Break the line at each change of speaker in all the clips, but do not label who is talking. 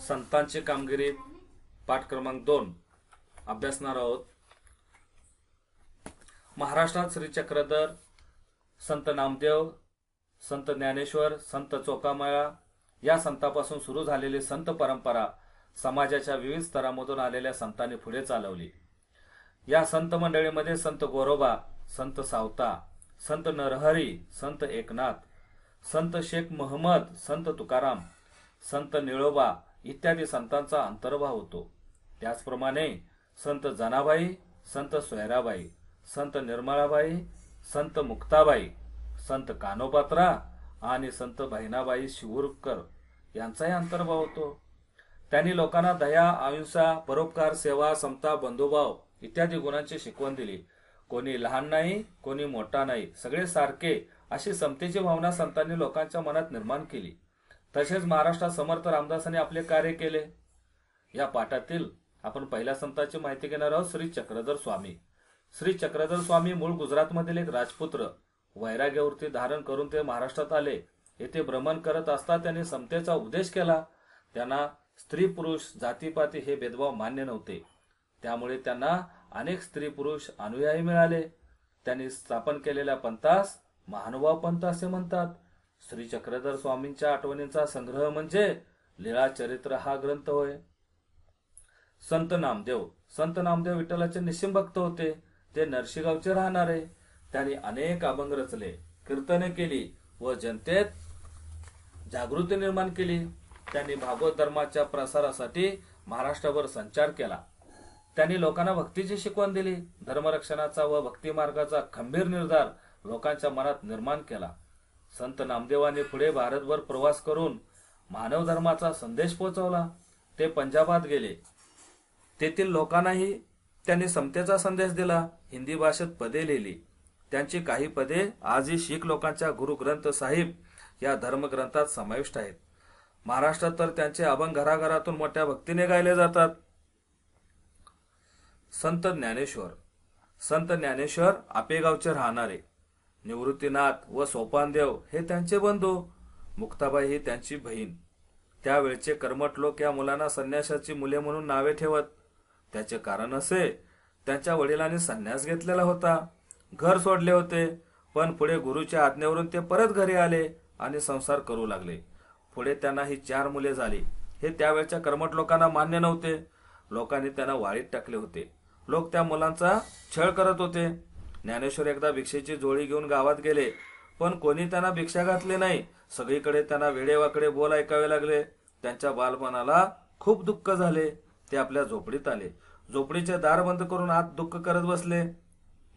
संतांची कामगिरी पाठ क्रमांक दोन अभ्यासणार आहोत महाराष्ट्रात श्री चक्रधर संत नामदेव संत ज्ञानेश्वर संत चोकामाळा या संतापासून सुरू झालेली संत परंपरा समाजाच्या विविध स्तरामधून आलेल्या संतांनी पुढे चालवली या संत मंडळीमध्ये संत गोरोबा संत सावता संत नरहरी संत एकनाथ संत शेख महमद संत तुकाराम संत निळोबा इत्यादी संतांचा अंतर्भाव होतो त्याचप्रमाणे संत जनाबाई संत सोयराबाई संत निर्मळाबाई संत मुक्ताबाई संत कानोपात्रा आणि संत बहिणाबाई शिवूरकर यांचाही अंतर्भाव होतो त्यांनी लोकांना दया अहिंसा परोपकार सेवा समता बंधुभाव इत्यादी गुणांची शिकवण दिली कोणी लहान नाही कोणी मोठा नाही सगळे सारखे अशी समतेची भावना संतांनी लोकांच्या मनात निर्माण केली तसेच महाराष्ट्रात समर्थ रामदासांनी आपले कार्य केले या पाठातील आपण पहिल्या संतांची माहिती घेणार आहोत श्री चक्रधर स्वामी श्री चक्रधर स्वामी मूळ गुजरातमधील एक राजपुत्र वैराग्यावरती धारण करून ते महाराष्ट्रात आले येथे भ्रमण करत असता त्यांनी समतेचा उद्देश केला त्यांना स्त्री पुरुष जातीपाती हे भेदभाव मान्य नव्हते त्यामुळे त्यांना अनेक स्त्री पुरुष अनुयायी मिळाले त्यांनी स्थापन केलेल्या पंथास महानुभाव पंथ असे म्हणतात श्री चक्रधर स्वामींच्या आठवणींचा संग्रह म्हणजे लीळा चरित्र हा ग्रंथ होय संत नामदेव संत नामदेव विठ्ठलाचे निशिम भक्त होते ते नरशिगावचे राहणारे त्यांनी अनेक अभंग रचले कीर्तने केली व जनतेत जागृती निर्माण केली त्यांनी भागवत धर्माच्या प्रसारासाठी महाराष्ट्रावर संचार केला त्यांनी लोकांना भक्तीची शिकवण दिली धर्मरक्षणाचा व मार्गाचा खंबीर निर्धार लोकांच्या मनात निर्माण केला संत नामदेवांनी पुढे भारतभर प्रवास करून मानव धर्माचा संदेश पोहोचवला ते पंजाबात गेले तेथील लोकांनाही त्यांनी समतेचा संदेश दिला हिंदी भाषेत पदे लिहिली त्यांची काही पदे आजही शीख लोकांच्या गुरुग्रंथ साहिब या धर्मग्रंथात समाविष्ट आहेत महाराष्ट्रात तर त्यांचे अभंग घराघरातून मोठ्या भक्तीने गायले जातात संत ज्ञानेश्वर संत ज्ञानेश्वर आपेगावचे राहणारे निवृत्तीनाथ व सोपानदेव हे त्यांचे बंधू मुक्ताबाई ही त्यांची बहीण त्यावेळचे कर्मट लोक या मुलांना संन्यासाची मुले म्हणून नावे ठेवत त्याचे कारण असे त्यांच्या वडिलांनी संन्यास घेतलेला होता घर सोडले होते पण पुढे गुरुच्या आज्ञेवरून ते परत घरी आले आणि संसार करू लागले पुढे त्यांना ही चार मुले झाली हे त्यावेळच्या कर्मट लोकांना मान्य नव्हते लोकांनी त्यांना वाळीत टाकले होते लोक त्या मुलांचा छळ करत होते ज्ञानेश्वर एकदा भिक्षेची जोळी घेऊन गावात गेले पण कोणी त्यांना भिक्षा घातले नाही सगळीकडे त्यांना वेडेवाकडे बोल ऐकावे लागले त्यांच्या बालपणाला खूप दुःख झाले ते आपल्या झोपडीत आले झोपडीचे दार बंद करून आत दुःख करत बसले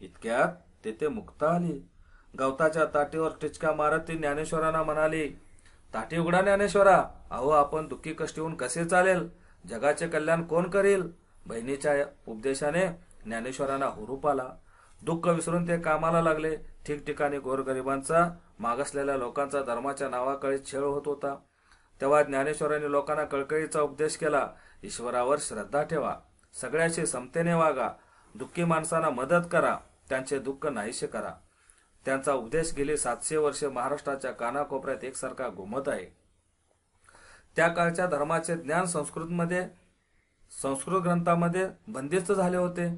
इतक्यात तेथे मुक्ता आली गवताच्या ताटीवर टिचका मारत ती ज्ञानेश्वरांना म्हणाली ताटी उघडा ज्ञानेश्वरा अहो आपण दुःखी कष्ट होऊन कसे चालेल जगाचे कल्याण कोण करील बहिणीच्या उपदेशाने ज्ञानेश्वरांना हुरूप आला दुःख विसरून ते कामाला लागले ठिकठिकाणी गोरगरिबांचा मागसलेल्या लोकांचा धर्माच्या नावाकडे छेळ होत होता तेव्हा ज्ञानेश्वरांनी लोकांना कळकळीचा उपदेश केला ईश्वरावर श्रद्धा ठेवा सगळ्याशी समतेने वागा दुःखी माणसांना मदत करा त्यांचे दुःख नाहीसे करा त्यांचा उद्देश गेले सातशे वर्षे महाराष्ट्राच्या कानाकोपऱ्यात एकसारखा घुमत आहे त्या काळच्या धर्माचे ज्ञान संस्कृतमध्ये संस्कृत ग्रंथामध्ये बंदिस्त झाले होते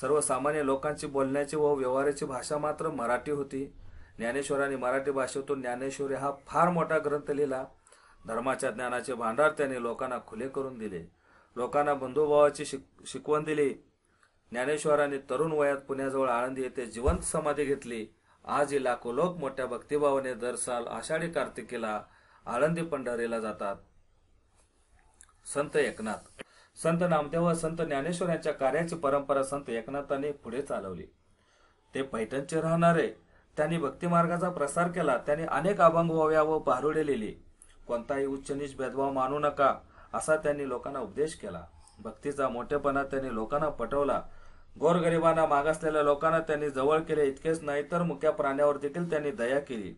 सर्वसामान्य लोकांची बोलण्याची व व्यवहाराची भाषा मात्र मराठी होती ज्ञानेश्वरांनी मराठी भाषेतून ज्ञानेश्वरी हा फार मोठा ग्रंथ लिहिला धर्माच्या ज्ञानाचे भांडार त्याने लोकांना खुले करून दिले लोकांना बंधुभावाची शिक शिकवण दिली ज्ञानेश्वरांनी तरुण वयात पुण्याजवळ आळंदी येथे जिवंत समाधी घेतली ही लाखो लोक मोठ्या भक्तिभावाने दर साल आषाढी कार्तिकेला आळंदी पंढरीला जातात संत एकनाथ संत नामदेव व संत ज्ञानेश्वर यांच्या कार्याची परंपरा संत एकनाथांनी पुढे चालवली ते पैठणचे राहणारे त्यांनी भक्तिमार्गाचा प्रसार केला त्यांनी अनेक अभंग व्हाव्या व भारुडे लिहिली कोणताही उच्च नीच भेदभाव मानू नका असा त्यांनी लोकांना उपदेश केला भक्तीचा मोठेपणा त्यांनी लोकांना पटवला गोरगरिबांना मागासलेल्या लोकांना त्यांनी जवळ केले इतकेच नाही तर मुख्या प्राण्यावर देखील त्यांनी दया केली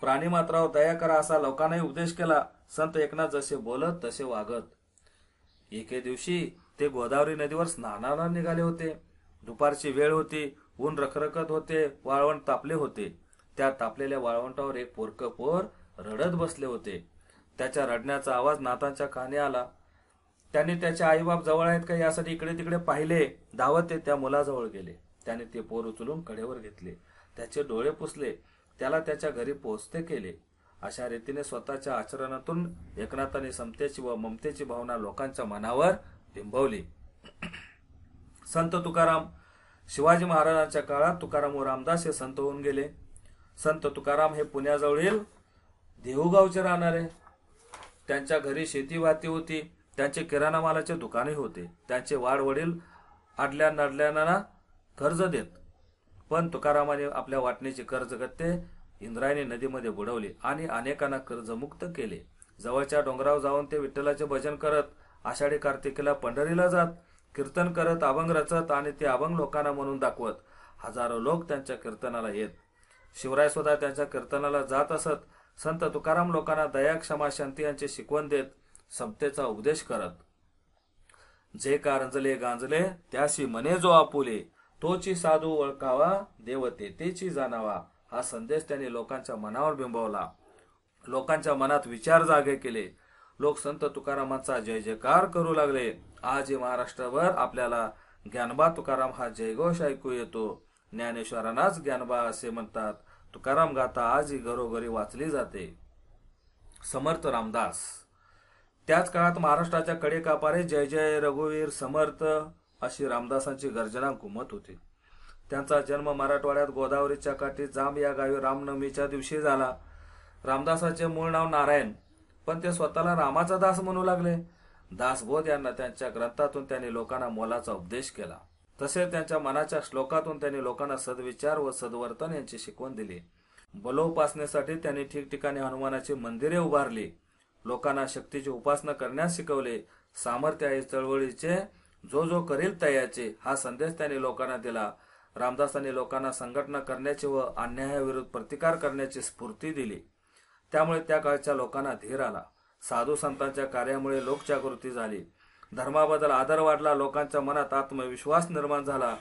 प्राणी मात्रावर दया करा असा लोकांनाही उपदेश केला संत एकनाथ जसे बोलत तसे वागत एके दिवशी ते गोदावरी नदीवर स्नानाला निघाले होते दुपारची वेळ होती ऊन रखरखत होते वाळवंट तापले होते त्या तापलेल्या वाळवंटावर एक पोरक पोर रडत बसले होते त्याच्या रडण्याचा आवाज नातांच्या काने आला त्याने त्याचे आईबाप जवळ आहेत का यासाठी इकडे तिकडे पाहिले धावत ते त्या मुलाजवळ गेले त्याने ते पोर उचलून कडेवर घेतले त्याचे डोळे पुसले त्याला त्याच्या घरी पोहोचते केले अशा रीतीने स्वतःच्या आचरणातून एकनाथाने समतेची व ममतेची भावना लोकांच्या मनावर बिंबवली संत तुकाराम शिवाजी महाराजांच्या काळात तुकाराम व रामदास हे संत होऊन गेले संत तुकाराम हे पुण्याजवळील देहूगावचे राहणारे त्यांच्या घरी शेती वाहती होती त्यांचे किराणा मालाचे दुकाने होते त्यांचे वडील आडल्या नडल्याना कर्ज देत पण तुकारामाने आपल्या वाटणीचे कर्ज गत्ते इंद्रायणी नदीमध्ये बुडवले आणि अनेकांना कर्जमुक्त केले जवळच्या डोंगरावर जाऊन ते विठ्ठलाचे भजन करत आषाढी कार्तिकेला पंढरीला जात कीर्तन करत अभंग रचत आणि ते अभंग लोकांना म्हणून दाखवत हजारो लोक त्यांच्या कीर्तनाला येत शिवराय सुद्धा त्यांच्या कीर्तनाला जात असत संत तुकाराम लोकांना दया क्षमा शांती यांची शिकवण देत समतेचा उपदेश करत जे कारंजले गांजले त्याशी मने जो आपुले तोची साधू ओळखावा देवते तेची जाणावा हा संदेश त्याने लोकांच्या मनावर बिंबवला लोकांच्या मनात विचार जागे केले लोक संत तुकारामांचा जय जयकार करू लागले आज महाराष्ट्रभर आपल्याला ज्ञानबा तुकाराम हा जयघोष ऐकू येतो ज्ञानेश्वरांनाच ज्ञानबा असे म्हणतात तुकाराम गाथा ही घरोघरी वाचली जाते समर्थ रामदास त्याच काळात महाराष्ट्राच्या कडेकापारे जय जय रघुवीर समर्थ अशी रामदासांची गर्जना घुमत होती त्यांचा जन्म मराठवाड्यात गोदावरीच्या काठी जांब या गावी रामनवमीच्या दिवशी झाला रामदासाचे मूळ नाव नारायण पण ते स्वतःला रामाचा दास म्हणू लागले दासबोध यांना त्यांच्या ग्रंथातून त्यांनी लोकांना मोलाचा उपदेश केला तसेच त्यांच्या मनाच्या श्लोकातून त्यांनी लोकांना सद्विचार व सद्वर्तन यांची शिकवण दिली बलोपासनेसाठी त्यांनी ठिकठिकाणी हनुमानाची मंदिरे उभारली लोकांना शक्तीची उपासना करण्यास शिकवले सामर्थ्य आहे चळवळीचे जो जो करेल तयाचे हा संदेश त्यांनी लोकांना दिला रामदासांनी लोकांना संघटना करण्याचे व अन्यायाविरुद्ध प्रतिकार करण्याची स्फूर्ती दिली त्यामुळे त्या काळच्या लोकांना धीर आला साधू संतांच्या कार्यामुळे लोकजागृती झाली धर्माबद्दल आदर वाढला लोकांच्या मनात आत्मविश्वास निर्माण झाला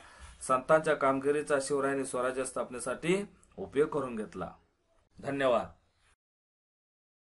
संतांच्या कामगिरीचा शिवरायांनी स्वराज्य स्थापनेसाठी उपयोग करून घेतला धन्यवाद